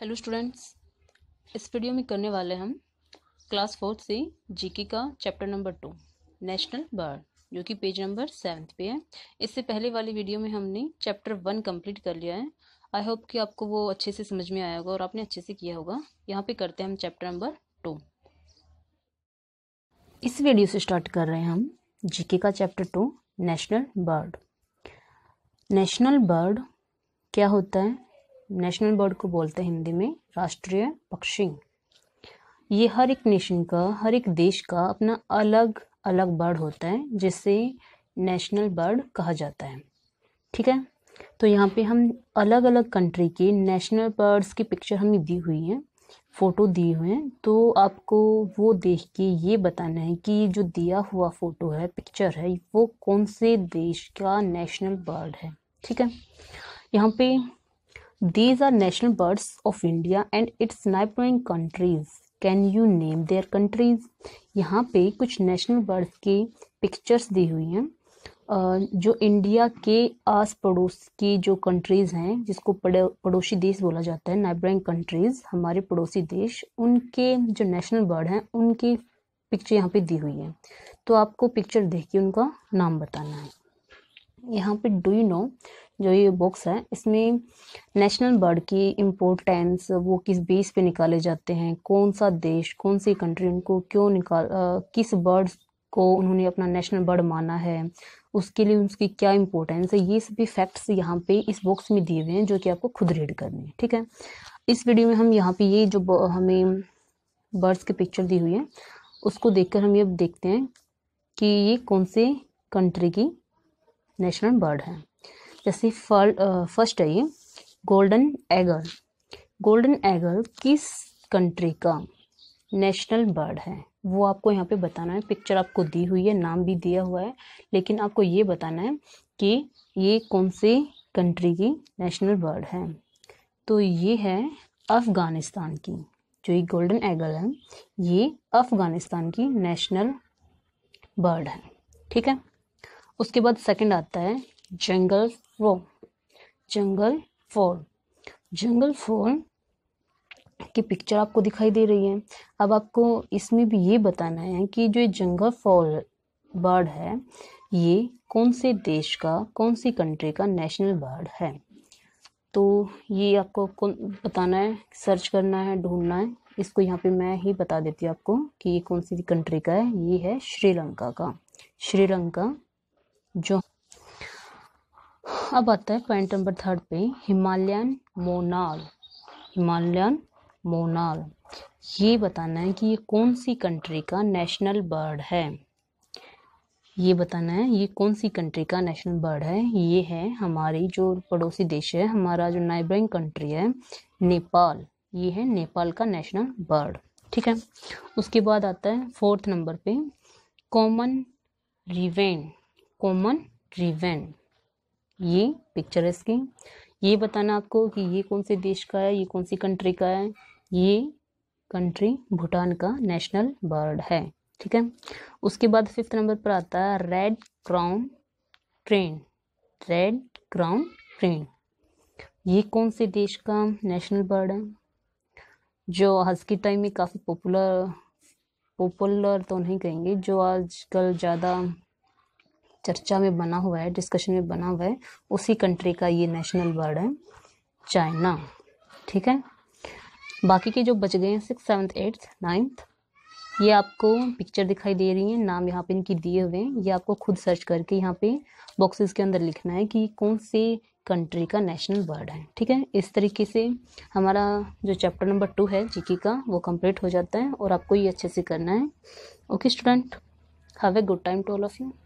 Hello students इस video में करने वाले हम क्लास फोर्थ से जीके का chapter number two national bird जो कि पेज नंबर सेवन्थ पे है इससे पहले वाली वीडियो में हमने चैप्टर वन कंप्लीट कर लिया है आई होप कि आपको वो अच्छे से समझ में आया होगा और आपने अच्छे से किया होगा यहाँ पे करते हैं हम चैप्टर नंबर टू इस वीडियो से स्टार्ट कर रहे हैं हम जीके का chapter two national bird national bird क्या होता है नेशनल बर्ड को बोलते हैं हिंदी में राष्ट्रीय पक्षी ये हर एक नेशन का हर एक देश का अपना अलग अलग बर्ड होता है जिसे नेशनल बर्ड कहा जाता है ठीक है तो यहाँ पे हम अलग अलग कंट्री के नेशनल बर्ड्स की पिक्चर हमें दी हुई हैं फ़ोटो दिए हुए हैं तो आपको वो देख के ये बताना है कि जो दिया हुआ फ़ोटो है पिक्चर है वो कौन से देश का नेशनल बर्ड है ठीक है यहाँ पे These are national birds of India and its neighboring countries. Can you name their countries यहाँ पे कुछ नेशनल बर्ड्स की पिक्चर्स दी हुई हैं जो इंडिया के आस पड़ोस की जो कंट्रीज़ हैं जिसको पड़ोसी देश बोला जाता है नाइबरिंग कंट्रीज़ हमारे पड़ोसी देश उनके जो नेशनल बर्ड हैं उनकी पिक्चर यहाँ पे दी हुई है तो आपको पिक्चर देख के उनका नाम बताना है यहाँ पे डू यू नो जो ये बुक्स है इसमें नेशनल बर्ड की इम्पोर्टेंस वो किस बेस पे निकाले जाते हैं कौन सा देश कौन सी कंट्री उनको क्यों निकाल आ, किस बर्ड को उन्होंने अपना नेशनल बर्ड माना है उसके लिए उसकी क्या इम्पोर्टेंस है ये सभी फैक्ट्स यहाँ पे इस बॉक्स में दिए हुए हैं जो कि आपको खुद रीड करनी है ठीक है इस वीडियो में हम यहाँ पे ये जो हमें बर्ड्स की पिक्चर दी हुई है उसको देखकर हम ये देखते हैं कि ये कौन से कंट्री की नेशनल बर्ड है जैसे फल फर्स्ट है ये गोल्डन एगल गोल्डन एगल किस कंट्री का नेशनल बर्ड है वो आपको यहाँ पे बताना है पिक्चर आपको दी हुई है नाम भी दिया हुआ है लेकिन आपको ये बताना है कि ये कौन से कंट्री की नेशनल बर्ड है तो ये है अफ़गानिस्तान की जो ये गोल्डन एगल है ये अफ़गानिस्तान की नेशनल बर्ड है ठीक है उसके बाद सेकंड आता है जंगल फो जंगल फॉल जंगल फोर की पिक्चर आपको दिखाई दे रही है अब आपको इसमें भी ये बताना है कि जो ये जंगल फॉल बर्ड है ये कौन से देश का कौन सी कंट्री का नेशनल बर्ड है तो ये आपको कौन बताना है सर्च करना है ढूंढना है इसको यहाँ पे मैं ही बता देती हूँ आपको कि ये कौन सी कंट्री का है ये है श्रीलंका का श्रीलंका जो अब आता है पॉइंट नंबर थर्ड पे हिमालयन मोनाल हिमालयन मोनाल ये बताना है कि ये कौन सी कंट्री का नेशनल बर्ड है ये बताना है ये कौन सी कंट्री का नेशनल बर्ड है ये है हमारी जो पड़ोसी देश है हमारा जो नाइबरिंग कंट्री है नेपाल ये है नेपाल का नेशनल बर्ड ठीक है उसके बाद आता है फोर्थ नंबर पे कॉमन रिवेन कॉमन रिवेन ये पिक्चर है इसकी ये बताना आपको कि ये कौन से देश का है ये कौन सी कंट्री का है ये कंट्री भूटान का नेशनल बर्ड है ठीक है उसके बाद फिफ्थ नंबर पर आता है red crown crane red crown crane ये कौन से देश का नेशनल बर्ड है जो आज के टाइम में काफ़ी पॉपुलर पॉपुलर तो नहीं कहेंगे जो आजकल ज़्यादा चर्चा में बना हुआ है डिस्कशन में बना हुआ है उसी कंट्री का ये नेशनल बर्ड है चाइना ठीक है बाकी के जो बच गए हैं सिक्स सेवन्थ एट्थ नाइन्थ ये आपको पिक्चर दिखाई दे रही है नाम यहाँ पे इनकी दिए हुए हैं ये आपको खुद सर्च करके यहाँ पे बॉक्सेस के अंदर लिखना है कि कौन से कंट्री का नेशनल बर्ड है ठीक है इस तरीके से हमारा जो चैप्टर नंबर टू है जीके का वो कंप्लीट हो जाता है और आपको ये अच्छे से करना है okay student have a good time to all of you